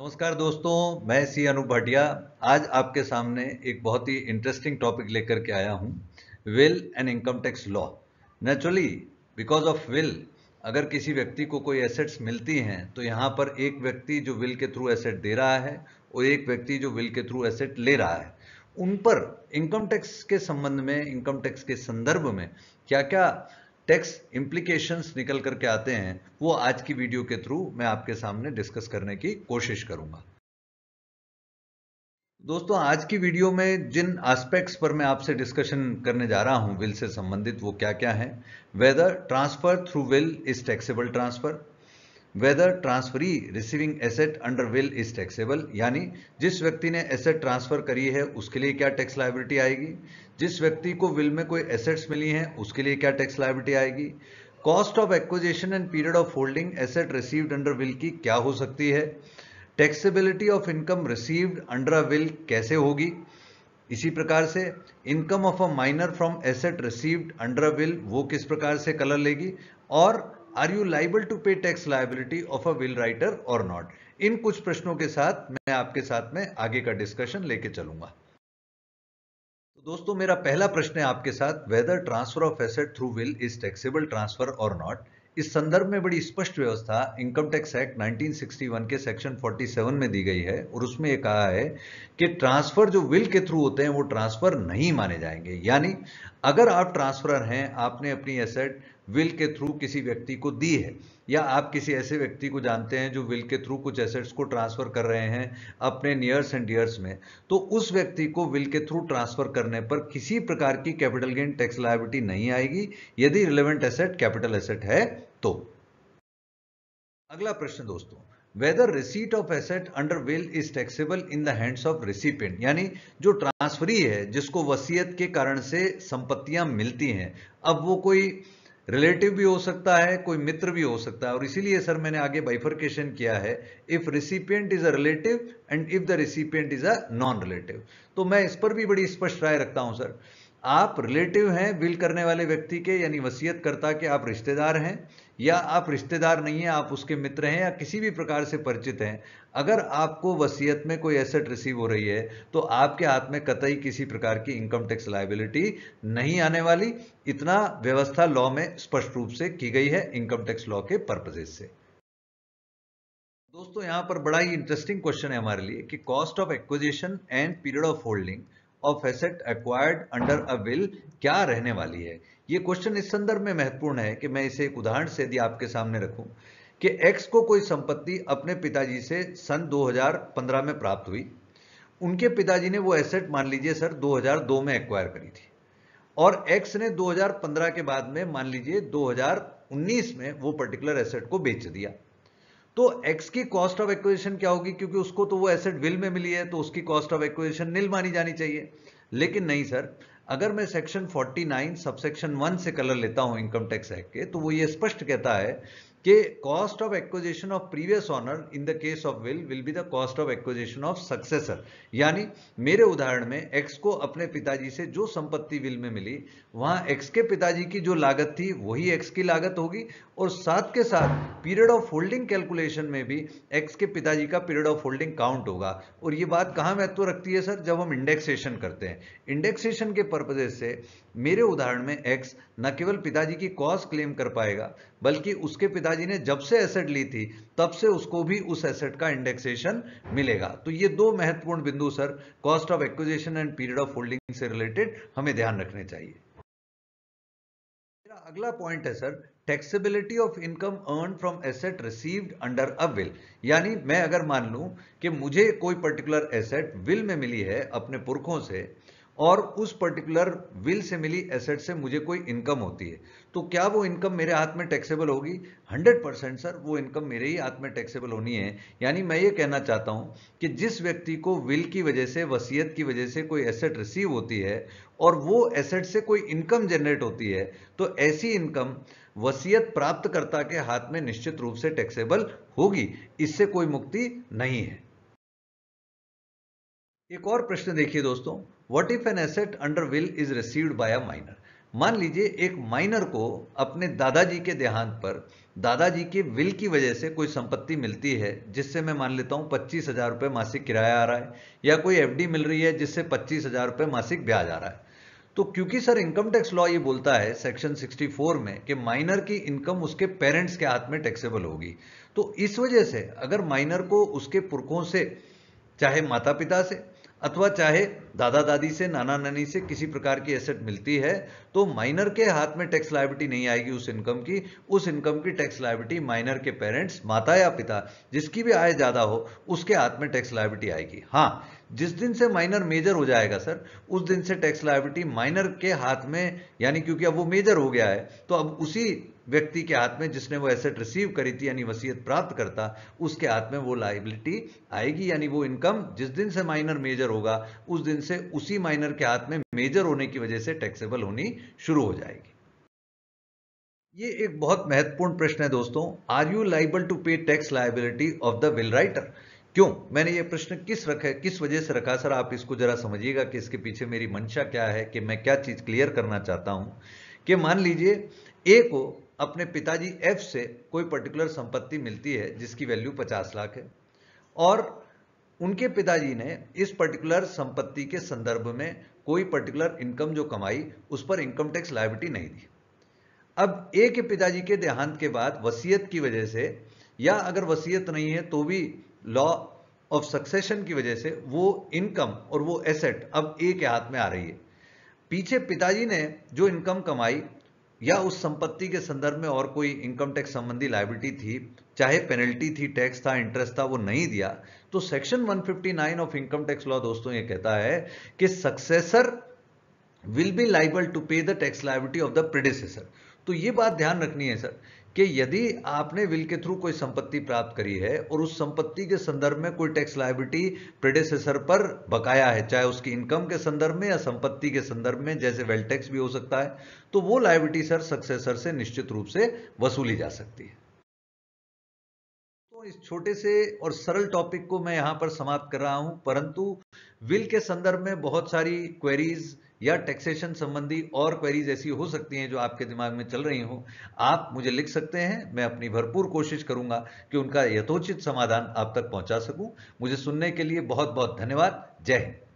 नमस्कार दोस्तों मैं सी अनुप भाटिया आज आपके सामने एक बहुत ही इंटरेस्टिंग टॉपिक लेकर के आया हूँ will and income tax law naturally because of will अगर किसी व्यक्ति को कोई एसेट्स मिलती हैं तो यहाँ पर एक व्यक्ति जो विल के थ्रू एसेट दे रहा है और एक व्यक्ति जो विल के थ्रू एसेट ले रहा है उन पर इनकम टैक्स के संबंध में इनकम टैक्स के संदर्भ में क्या क्या टैक्स इम्प्लीकेशंस निकल करके आते हैं वो आज की वीडियो के थ्रू मैं आपके सामने डिस्कस करने की कोशिश करूंगा दोस्तों आज की वीडियो में जिन एस्पेक्ट्स पर मैं आपसे डिस्कशन करने जा रहा हूं विल से संबंधित वो क्या क्या है whether transfer through will is taxable transfer whether transferee receiving asset under will is taxable यानी जिस व्यक्ति ने एसेट ट्रांसफर करी है उसके लिए क्या टैक्स लाइबिलिटी आएगी जिस व्यक्ति को विल में कोई एसेट्स मिली हैं उसके लिए क्या टैक्स लाइबिलिटी आएगी cost of acquisition and period of holding asset received under will की क्या हो सकती है taxability of income received under a will कैसे होगी इसी प्रकार से income of a minor from asset received under a will वो किस प्रकार से कलर लेगी और are you liable to pay tax liability of a will writer or not इन कुछ प्रश्नों के साथ मैं आपके साथ में आगे का डिस्कशन लेके चलूंगा तो दोस्तों मेरा पहला प्रश्न है आपके साथ whether transfer of asset through will is taxable transfer or not इस संदर्भ में बड़ी स्पष्ट व्यवस्था इनकम टैक्स एक्ट 1961 के सेक्शन 47 में दी गई है और उसमें यह कहा है कि ट्रांसफर जो विल के थ्रू होते हैं वो ट्रांसफर नहीं माने जाएंगे यानी अगर आप ट्रांसफरर हैं आपने अपनी एसेट विल के थ्रू किसी व्यक्ति को दी है या आप किसी ऐसे व्यक्ति को जानते हैं जो विल के थ्रू कुछ एसेट्स को ट्रांसफ़र कर रहे हैं अपने नियर्स एंड डियर्स में तो उस व्यक्ति को विल के थ्रू ट्रांसफ़र करने पर किसी प्रकार की कैपिटल गेन टैक्स लाइबिलिटी नहीं आएगी यदि रिलेवेंट एसेट कैपिटल एसेट है तो अगला प्रश्न दोस्तों whether receipt of asset under will is taxable in the hands of recipient यानी जो ट्रांसफरी है जिसको वसीयत के कारण से संपत्तियां मिलती हैं अब वो कोई रिलेटिव भी हो सकता है कोई मित्र भी हो सकता है और इसीलिए सर मैंने आगे बाइफर्केशन किया है if recipient is a relative and if the recipient is a non relative तो मैं इस पर भी बड़ी स्पष्ट राय रखता हूं सर आप रिलेटिव हैं विल करने वाले व्यक्ति के यानी वसीयत करता के आप रिश्तेदार हैं या आप रिश्तेदार नहीं हैं आप उसके मित्र हैं या किसी भी प्रकार से परिचित हैं अगर आपको वसीयत में कोई एसेट रिसीव हो रही है तो आपके हाथ में कतई किसी प्रकार की इनकम टैक्स लाइबिलिटी नहीं आने वाली इतना व्यवस्था लॉ में स्पष्ट रूप से की गई है इनकम टैक्स लॉ के पर्पजेज से दोस्तों यहां पर बड़ा ही इंटरेस्टिंग क्वेश्चन है हमारे लिए कि cost of acquisition and period of holding of asset acquired under a will क्या रहने वाली है ये क्वेश्चन इस संदर्भ में महत्वपूर्ण है कि मैं इसे एक उदाहरण से यदि आपके सामने रखूं कि एक्स को कोई संपत्ति अपने पिताजी से सन 2015 में प्राप्त हुई उनके पिताजी ने वो एसेट मान लीजिए सर 2002 में एक्वायर करी थी और एक्स ने 2015 के बाद में मान लीजिए 2019 में वो पर्टिकुलर एसेट को बेच दिया तो एक्स की कॉस्ट ऑफ एक्विजिशन क्या होगी क्योंकि उसको तो वो एसेट विल में मिली है तो उसकी कॉस्ट ऑफ एक्विजिशन नील मानी जानी चाहिए लेकिन नहीं सर अगर मैं सेक्शन 49 सबसेक्शन 1 से कलर लेता हूं इनकम टैक्स एक्ट के तो वो ये स्पष्ट कहता है के cost of acquisition of previous owner in the case of will will be the cost of acquisition of successor यानी मेरे उदाहरण में एक्स को अपने पिताजी से जो संपत्ति विल में मिली वहां एक्स के पिताजी की जो लागत थी वही एक्स की लागत होगी और साथ के साथ पीरियड ऑफ होल्डिंग कैलकुलेशन में भी एक्स के पिताजी का पीरियड ऑफ होल्डिंग काउंट होगा और ये बात कहाँ महत्व रखती है सर जब हम इंडेक्सेशन करते हैं इंडेक्सेशन के पर्पजेज से मेरे उदाहरण में एक्स न केवल पिताजी की कॉज क्लेम कर पाएगा बल्कि उसके पिताजी ने जब से एसेट ली थी तब से उसको भी उस एसेट का इंडेक्सेशन मिलेगा तो ये दो महत्वपूर्ण बिंदु sir cost of acquisition and period of holding से रिलेटेड हमें ध्यान रखने चाहिए मेरा अगला पॉइंट है sir taxability of income earn from asset received under a will यानी मैं अगर मान लूं कि मुझे कोई पर्टिकुलर एसेट विल में मिली है अपने पुरखों से और उस particular will say milli asset से मुझे कोई इनकम होती है तो क्या वो इनकम मेरे हाथ में टैक्सेबल होगी 100 परसेंट सर वो इनकम मेरे ही हाथ में टैक्सेबल होनी है यानी मैं ये कहना चाहता हूँ कि जिस व्यक्ति को विल की वजह से वसीयत की वजह से कोई एसेट रिसीव होती है और वो एसेट से कोई इनकम जनरेट होती है तो ऐसी इनकम वसीयत प्राप्तकर्ता के हाथ में निश्चित रूप से टैक्सेबल होगी इससे कोई मुक्ति नहीं है एक और प्रश्न देखिए दोस्तों what if an asset under will is received by a minor मान लीजिए एक माइनर को अपने दादाजी के देहांत पर दादाजी के विल की वजह से कोई संपत्ति मिलती है जिससे मैं मान लेता हूँ पच्चीस हज़ार रुपये मासिक किराया आ रहा है या कोई एफ मिल रही है जिससे पच्चीस हज़ार रुपये मासिक ब्याज आ रहा है तो क्योंकि सर इनकम टैक्स लॉ ये बोलता है सेक्शन 64 में कि माइनर की इनकम उसके पेरेंट्स के हाथ में टैक्सेबल होगी तो इस वजह से अगर माइनर को उसके पुरखों से चाहे माता पिता से अथवा चाहे दादा दादी से नाना नानी से किसी प्रकार की एसेट मिलती है तो माइनर के हाथ में टैक्स लाइबिलिटी नहीं आएगी उस इनकम की उस इनकम की टैक्स लाइबिलिटी माइनर के पेरेंट्स माता या पिता जिसकी भी आय ज़्यादा हो उसके हाथ में टैक्स लाइबिलिटी आएगी हाँ जिस दिन से माइनर मेजर हो जाएगा सर उस दिन से टैक्स लाइबिलिटी माइनर के हाथ में यानी क्योंकि अब वो मेजर हो गया है तो अब उसी व्यक्ति के हाथ में जिसने वो एसेट रिसीव करी थी यानी वसीयत प्राप्त करता उसके हाथ में वो लाइबिलिटी आएगी यानी वो इनकम जिस दिन से माइनर मेजर होगा उस दिन से उसी माइनर के हाथ में मेजर होने की वजह से टैक्सेबल होनी शुरू हो जाएगी ये एक बहुत महत्वपूर्ण प्रश्न है दोस्तों are you liable to pay tax liability of the will writer क्यों मैंने ये प्रश्न किस रखा किस वजह से रखा सर आप इसको जरा समझिएगा कि इसके पीछे मेरी मंशा क्या है कि मैं क्या चीज क्लियर करना चाहता हूं कि मान लीजिए ए को अपने पिताजी एफ से कोई पर्टिकुलर संपत्ति मिलती है जिसकी वैल्यू 50 लाख है और उनके पिताजी ने इस पर्टिकुलर संपत्ति के संदर्भ में कोई पर्टिकुलर इनकम जो कमाई उस पर इनकम टैक्स लाइबिलिटी नहीं दी अब ए के पिताजी के देहांत के बाद वसीयत की वजह से या अगर वसीयत नहीं है तो भी लॉ ऑफ सक्सेशन की वजह से वो इनकम और वो एसेट अब ए के हाथ में आ रही है पीछे पिताजी ने जो इनकम कमाई या उस संपत्ति के संदर्भ में और कोई इनकम टैक्स संबंधी लाइबिलिटी थी चाहे पेनल्टी थी टैक्स था इंटरेस्ट था वो नहीं दिया तो section 159 of income tax law दोस्तों ये कहता है कि successor will be liable to pay the tax liability of the predecessor तो ये बात ध्यान रखनी है सर कि यदि आपने विल के थ्रू कोई संपत्ति प्राप्त करी है और उस संपत्ति के संदर्भ में कोई टैक्स लाइबिलिटी प्रेडेसेसर पर बकाया है चाहे उसकी इनकम के संदर्भ में या संपत्ति के संदर्भ में जैसे वेल टैक्स भी हो सकता है तो वो लाइबिलिटी सर सक्सेसर से निश्चित रूप से वसूली जा सकती है तो इस छोटे से और सरल टॉपिक को मैं यहां पर समाप्त कर रहा हूं परंतु विल के संदर्भ में बहुत सारी क्वेरीज़ या टैक्सेशन संबंधी और क्वेरीज ऐसी हो सकती हैं जो आपके दिमाग में चल रही हो आप मुझे लिख सकते हैं मैं अपनी भरपूर कोशिश करूंगा कि उनका यथोचित समाधान आप तक पहुंचा सकूं मुझे सुनने के लिए बहुत बहुत धन्यवाद जय हिंद